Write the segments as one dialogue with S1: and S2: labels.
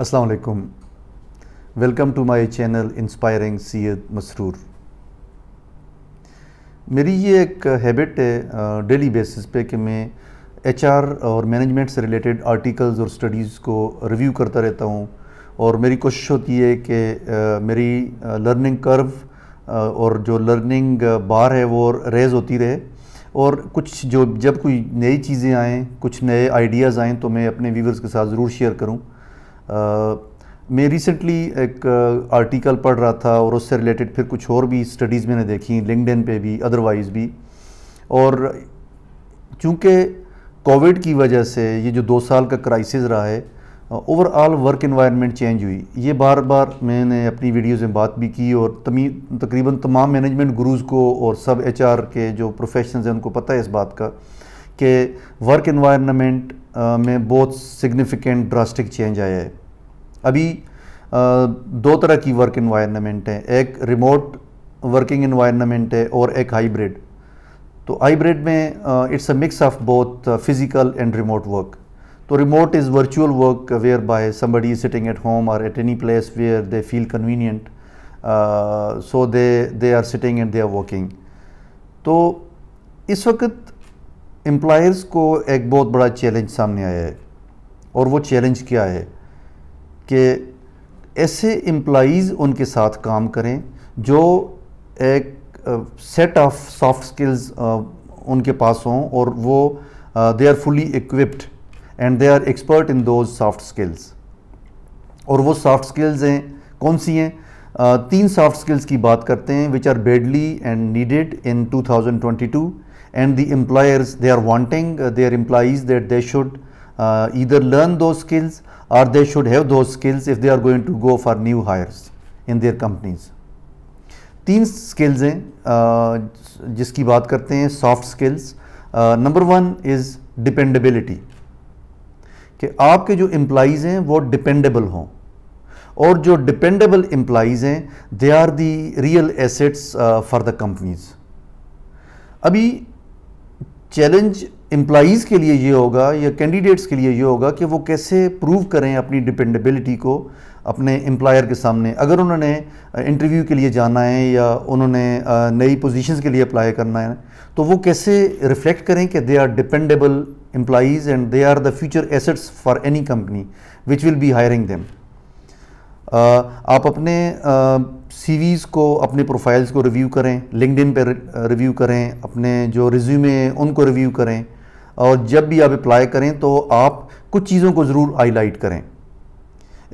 S1: अस्सलाम वालेकुम welcome to my channel inspiring Syed Masroor मेरी ये एक हैबिट है डेली बेसिस पे कि मैं एचआर और मैनेजमेंट से रिलेटेड आर्टिकल्स और स्टडीज़ को रिव्यू करता रहता हूँ और मेरी कोशिश होती है कि मेरी लर्निंग कर्व और जो लर्निंग बार है वो रेज होती रहे और कुछ जो जब कोई नई चीज़ें आएँ कुछ नए आइडियाज़ आएँ तो मैं अपने व्यूवर्स के साथ ज़रूर शेयर करूँ मैं रिसेंटली एक आर्टिकल पढ़ रहा था और उससे रिलेटेड फिर कुछ और भी स्टडीज़ मैंने देखी लिंकडिन पे भी अदरवाइज़ भी और चूँकि कोविड की वजह से ये जो दो साल का क्राइसिस रहा है ओवरऑल वर्क इन्वायरमेंट चेंज हुई ये बार बार मैंने अपनी वीडियोज़ में बात भी की और तमी तकरीबन तमाम मैनेजमेंट गुरूज़ को और सब एच के जो प्रोफेशन हैं उनको पता है इस बात का कि वर्क इन्वायरमेंट में बहुत सिग्निफिकेंट ड्रास्टिक चेंज आया है अभी दो तरह की वर्क इन्वायरमेंट है एक रिमोट वर्किंग इन्वायरमेंट है और एक हाइब्रिड तो हाइब्रिड में it's a mix of both physical and remote work तो remote is virtual work whereby somebody sitting at home home at any place where they feel convenient so they they they they are sitting and they तो इस वक्त employers को एक बहुत बड़ा challenge सामने आया है और वो चैलेंज क्या है कि ऐसे एम्प्लॉज़ उनके साथ काम करें जो एक सेट ऑफ सॉफ्ट स्किल्स उनके पास हों और वो they are fully equipped and they are expert in those soft skills और वो सॉफ्ट स्किल्स हैं कौन सी हैं uh, तीन सॉफ्ट स्किल्स की बात करते हैं which are badly and needed in 2022 and the employers they are wanting their employees that they should either learn those skills or they should have those skills if they are going to go for new hires in their companies. teen skills hain uh, jiski baat karte hain soft skills uh, number 1 is dependability ke aapke jo employees hain wo dependable ho और जो dependable employees हैं they are the real assets for the companies अभी challenge employees के लिए ये होगा या candidates के लिए ये होगा कि वो कैसे प्रूव करें अपनी डिपेंडेबिलिटी को अपने एम्प्लॉयर के सामने अगर उन्होंने इंटरव्यू के लिए जाना है या उन्होंने नई पोजीशंस के लिए अप्लाई करना है तो वो कैसे रिफ्लेक्ट करें कि they are dependable employees and they are the future assets for any company which will be hiring them आप अपने सीवीज़ को अपने प्रोफाइल्स को रिव्यू करें लिंकड पर रिव्यू करें अपने जो रिज्यूमे उनको रिव्यू करें और जब भी आप अप्लाई करें तो आप कुछ चीज़ों को ज़रूर हाईलाइट करें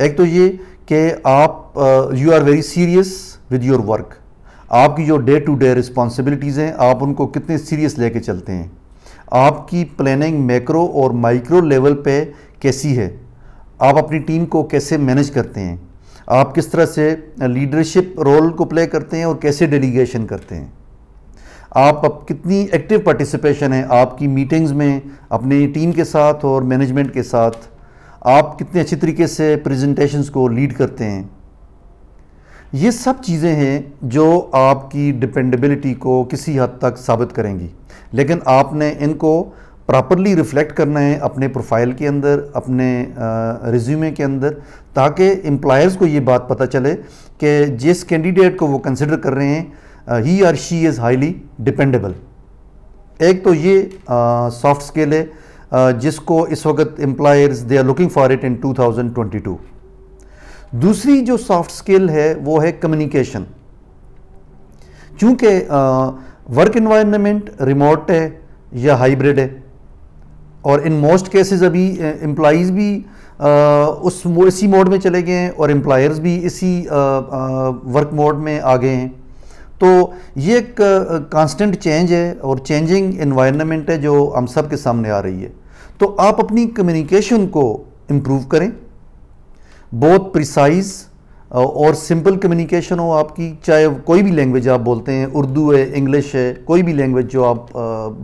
S1: एक तो ये कि आप you are very serious with your work आपकी जो डे टू डे रिस्पॉन्सिबिलिटीज़ हैं आप उनको कितने सीरियस लेके चलते हैं आपकी प्लानिंग मैक्रो और माइक्रो लेवल पे कैसी है आप अपनी टीम को कैसे मैनेज करते हैं आप किस तरह से लीडरशिप रोल को प्ले करते हैं और कैसे डेलीगेशन करते हैं आप कितनी एक्टिव पार्टिसिपेशन है आपकी मीटिंग्स में अपने टीम के साथ और मैनेजमेंट के साथ आप कितने अच्छे तरीके से प्रेजेंटेशंस को लीड करते हैं ये सब चीज़ें हैं जो आपकी डिपेंडेबिलिटी को किसी हद तक साबित करेंगी लेकिन आपने इनको प्रॉपरली रिफ्लेक्ट करना है अपने प्रोफाइल के अंदर अपने रिज्यूमे के अंदर ताकि एम्प्लॉयर्स को ये बात पता चले कि जिस कैंडिडेट को वो कंसिडर कर रहे हैं he or she is highly dependable एक तो ये सॉफ्ट uh, स्किल है आ, uh, जिसको इस वक्त employers they are looking for it in 2022 दूसरी जो सॉफ्ट स्किल है वो है कम्युनिकेशन चूंकि वर्क इन्वायरमेंट रिमोट है या हाइब्रिड है और इन मोस्ट केसेस अभी एम्प्लॉज़ uh, भी आ, उस इसी मोड में चले गए हैं और एम्प्लॉयर्स भी इसी आ, वर्क मोड में आ गए हैं तो ये एक कांस्टेंट चेंज है और चेंजिंग इन्वायरमेंट है जो हम सब के सामने आ रही है तो आप अपनी कम्युनिकेशन को इम्प्रूव करें बहुत प्रिसाइज और सिंपल कम्युनिकेशन हो आपकी चाहे कोई भी लैंग्वेज आप बोलते हैं उर्दू है इंग्लिश है कोई भी लैंग्वेज जो आप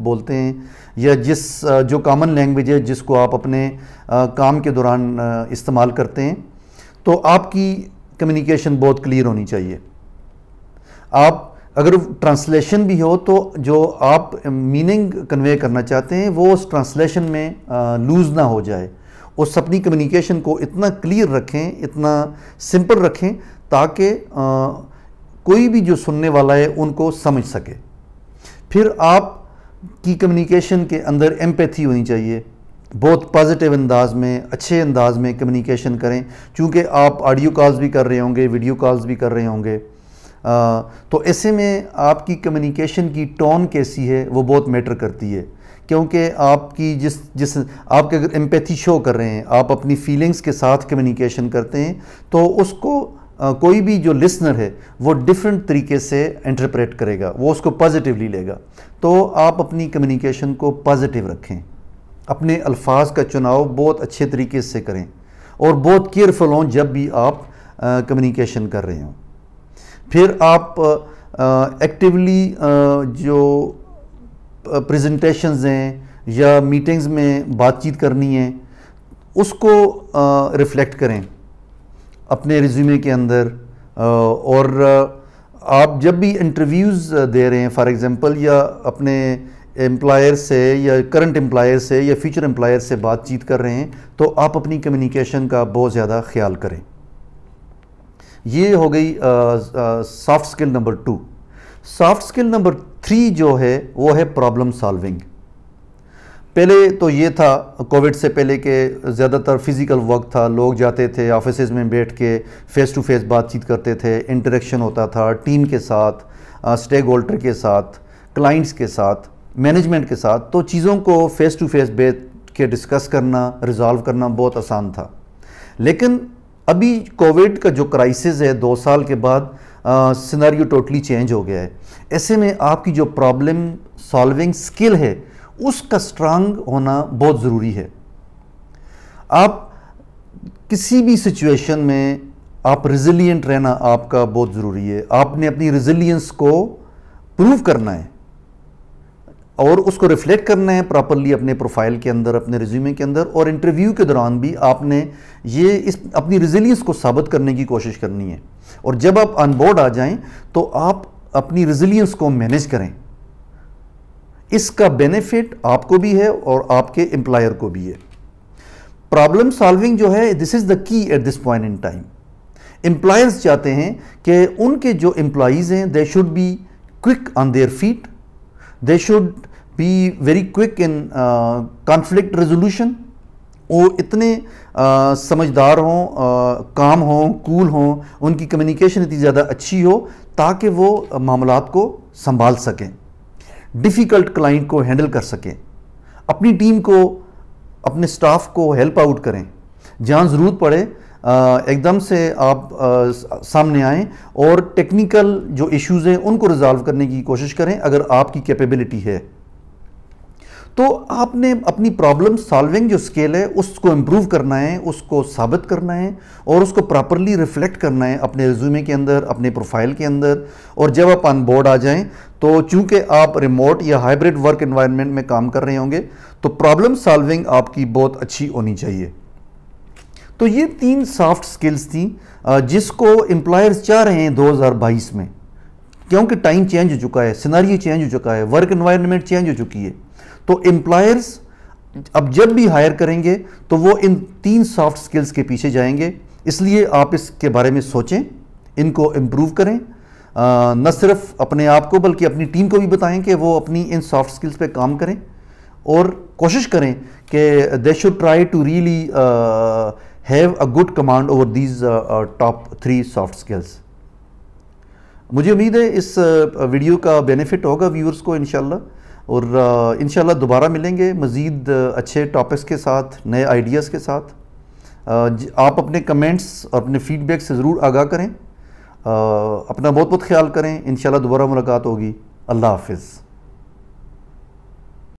S1: बोलते हैं या जिस जो कॉमन लैंग्वेज है जिसको आप अपने काम के दौरान इस्तेमाल करते हैं तो आपकी कम्युनिकेशन बहुत क्लियर होनी चाहिए आप अगर ट्रांसलेशन भी हो तो जो आप मीनिंग कन्वे करना चाहते हैं वो उस ट्रांसलेशन में लूज़ ना हो जाए उस अपनी कम्युनिकेशन को इतना क्लियर रखें इतना सिंपल रखें ताकि कोई भी जो सुनने वाला है उनको समझ सके फिर आप की कम्युनिकेशन के अंदर एम्पैथी होनी चाहिए बहुत पॉजिटिव अंदाज में अच्छे अंदाज में कम्युनिकेशन करें क्योंकि आप ऑडियो कॉल्स भी कर रहे होंगे वीडियो कॉल्स भी कर रहे होंगे तो ऐसे में आपकी कम्युनिकेशन की टोन कैसी है वो बहुत मैटर करती है क्योंकि आपकी जिस जिस आपके अगर एम्पैथी शो कर रहे हैं आप अपनी फीलिंग्स के साथ कम्युनिकेशन करते हैं तो उसको कोई भी जो लिसनर है वो डिफरेंट तरीके से इंटरप्रेट करेगा वो उसको पॉजिटिवली लेगा तो आप अपनी कम्युनिकेशन को पॉजिटिव रखें अपने अल्फाज का चुनाव बहुत अच्छे तरीके से करें और बहुत केयरफुल हों जब भी आप कम्युनिकेशन कर रहे हों फिर आप एक्टिवली जो प्रेजेंटेशंस हैं या मीटिंग्स में बातचीत करनी है उसको रिफ्लेक्ट करें अपने रिज्यूमे के अंदर और आप जब भी इंटरव्यूज़ दे रहे हैं फॉर एग्ज़ाम्पल या अपने एम्प्लायर से या करंट एम्प्लायर से या फ्यूचर एम्प्लायर से बातचीत कर रहे हैं तो आप अपनी कम्युनिकेशन का बहुत ज़्यादा ख्याल करें ये हो गई soft skill number two soft skill number three जो है वो है प्रॉब्लम सॉल्विंग पहले तो ये था कोविड से पहले के ज़्यादातर फिज़िकल वर्क था लोग जाते थे ऑफिस में बैठ के फ़ेस टू फेस बातचीत करते थे इंटरेक्शन होता था टीम के साथ स्टेक होल्डर के साथ क्लाइंट्स के साथ मैनेजमेंट के साथ तो चीज़ों को फ़ेस टू फेस बैठ के डिस्कस करना रिज़ॉल्व करना बहुत आसान था लेकिन अभी कोविड का जो क्राइसिस है दो साल के बाद सिनेरियो टोटली चेंज हो गया है ऐसे में आपकी जो प्रॉब्लम सॉल्विंग स्किल है उसका स्ट्रांग होना बहुत ज़रूरी है आप किसी भी सिचुएशन में आप रिजिलियंट रहना आपका बहुत ज़रूरी है आपने अपनी रिजिलियंस को प्रूव करना है और उसको रिफ्लेक्ट करना है प्रॉपरली अपने प्रोफाइल के अंदर अपने रिज्यूमे के अंदर और इंटरव्यू के दौरान भी आपने ये इस अपनी रिजिलियंस को साबित करने की कोशिश करनी है और जब आप अनबोर्ड आ जाएं तो आप अपनी रिजिलियंस को मैनेज करें इसका बेनिफिट आपको भी है और आपके एम्प्लॉयर को भी है प्रॉब्लम सॉल्विंग जो है this is the key at this point in time employers चाहते हैं कि उनके जो एम्प्लॉयज़ हैं they should be quick on their feet They should be very quick in uh, conflict resolution. वो इतने आ, uh, समझदार हों uh, काम हों कूल हों उनकी कम्युनिकेशन इतनी ज़्यादा अच्छी हो ताकि वो मामला को संभाल सकें डिफ़िकल्ट क्लाइंट को हैंडल कर सकें अपनी टीम को अपने स्टाफ को हेल्प आउट करें जहाँ ज़रूरत पड़े एकदम से आप सामने आएँ और टेक्निकल जो इश्यूज़ हैं उनको रिजॉल्व करने की कोशिश करें अगर आपकी कैपेबिलिटी है तो आपने अपनी प्रॉब्लम सॉल्विंग जो स्केल है उसको इम्प्रूव करना है उसको साबित करना है और उसको प्रॉपरली रिफ्लेक्ट करना है अपने रिज्यूमे के अंदर अपने प्रोफाइल के अंदर और जब आप ऑन बोर्ड आ जाएं तो चूंकि आप रिमोट या हाइब्रिड वर्क इन्वायरमेंट में काम कर रहे होंगे तो प्रॉब्लम सॉल्विंग आपकी बहुत अच्छी होनी चाहिए तो ये तीन सॉफ्ट स्किल्स थी जिसको एम्प्लॉयर्स चाह रहे हैं 2022 में क्योंकि टाइम चेंज हो चुका है सिनारी चेंज हो चुका है वर्क इन्वायरमेंट चेंज हो चुकी है तो एम्प्लॉयर्स अब जब भी हायर करेंगे तो वो इन तीन सॉफ्ट स्किल्स के पीछे जाएंगे इसलिए आप इसके बारे में सोचें इनको इम्प्रूव करें न सिर्फ अपने आप को बल्कि अपनी टीम को भी बताएं कि वो अपनी इन सॉफ्ट स्किल्स पे काम करें और कोशिश करें कि they should try to really have a good command over these top three soft skills मुझे उम्मीद है इस वीडियो uh, का बेनिफिट होगा व्यूअर्स को इन और uh, इनशाला दोबारा मिलेंगे मज़ीद uh, अच्छे टॉपिक्स के साथ नए आइडियाज़ के साथ आप अपने कमेंट्स और अपने फीडबैक से ज़रूर आगाह करें अपना बहुत बहुत ख्याल करें इन दोबारा मुलाकात होगी अल्लाह हाफिज़